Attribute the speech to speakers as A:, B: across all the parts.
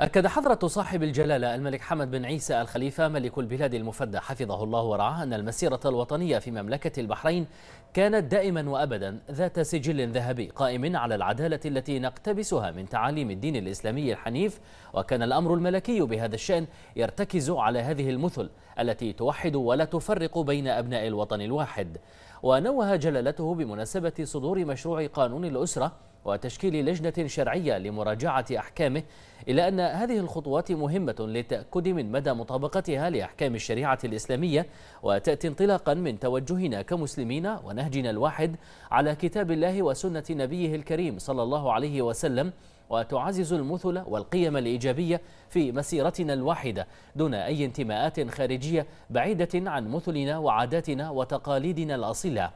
A: أكد حضرة صاحب الجلالة الملك حمد بن عيسى الخليفة ملك البلاد المفدى حفظه الله ورعاه أن المسيرة الوطنية في مملكة البحرين كانت دائما وأبدا ذات سجل ذهبي قائم على العدالة التي نقتبسها من تعاليم الدين الإسلامي الحنيف وكان الأمر الملكي بهذا الشأن يرتكز على هذه المثل التي توحد ولا تفرق بين أبناء الوطن الواحد ونوه جلالته بمناسبة صدور مشروع قانون الأسرة وتشكيل لجنة شرعية لمراجعة أحكامه إلا أن هذه الخطوات مهمة للتأكد من مدى مطابقتها لأحكام الشريعة الإسلامية وتأتي انطلاقا من توجهنا كمسلمين ونهجنا الواحد على كتاب الله وسنة نبيه الكريم صلى الله عليه وسلم وتعزز المثل والقيم الإيجابية في مسيرتنا الواحدة دون أي انتماءات خارجية بعيدة عن مثلنا وعاداتنا وتقاليدنا الأصيلة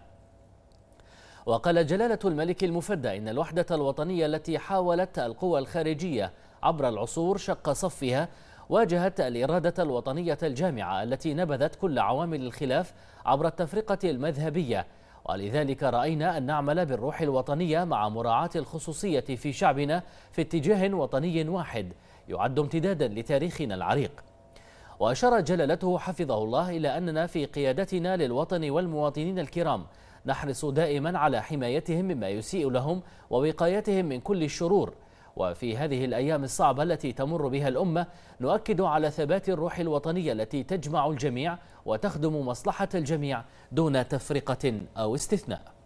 A: وقال جلالة الملك المفدى إن الوحدة الوطنية التي حاولت القوى الخارجية عبر العصور شق صفها واجهت الإرادة الوطنية الجامعة التي نبذت كل عوامل الخلاف عبر التفرقة المذهبية ولذلك رأينا أن نعمل بالروح الوطنية مع مراعاة الخصوصية في شعبنا في اتجاه وطني واحد يعد امتدادا لتاريخنا العريق وأشار جلالته حفظه الله إلى أننا في قيادتنا للوطن والمواطنين الكرام نحرص دائما على حمايتهم مما يسيء لهم ووقايتهم من كل الشرور وفي هذه الأيام الصعبة التي تمر بها الأمة نؤكد على ثبات الروح الوطنية التي تجمع الجميع وتخدم مصلحة الجميع دون تفرقة أو استثناء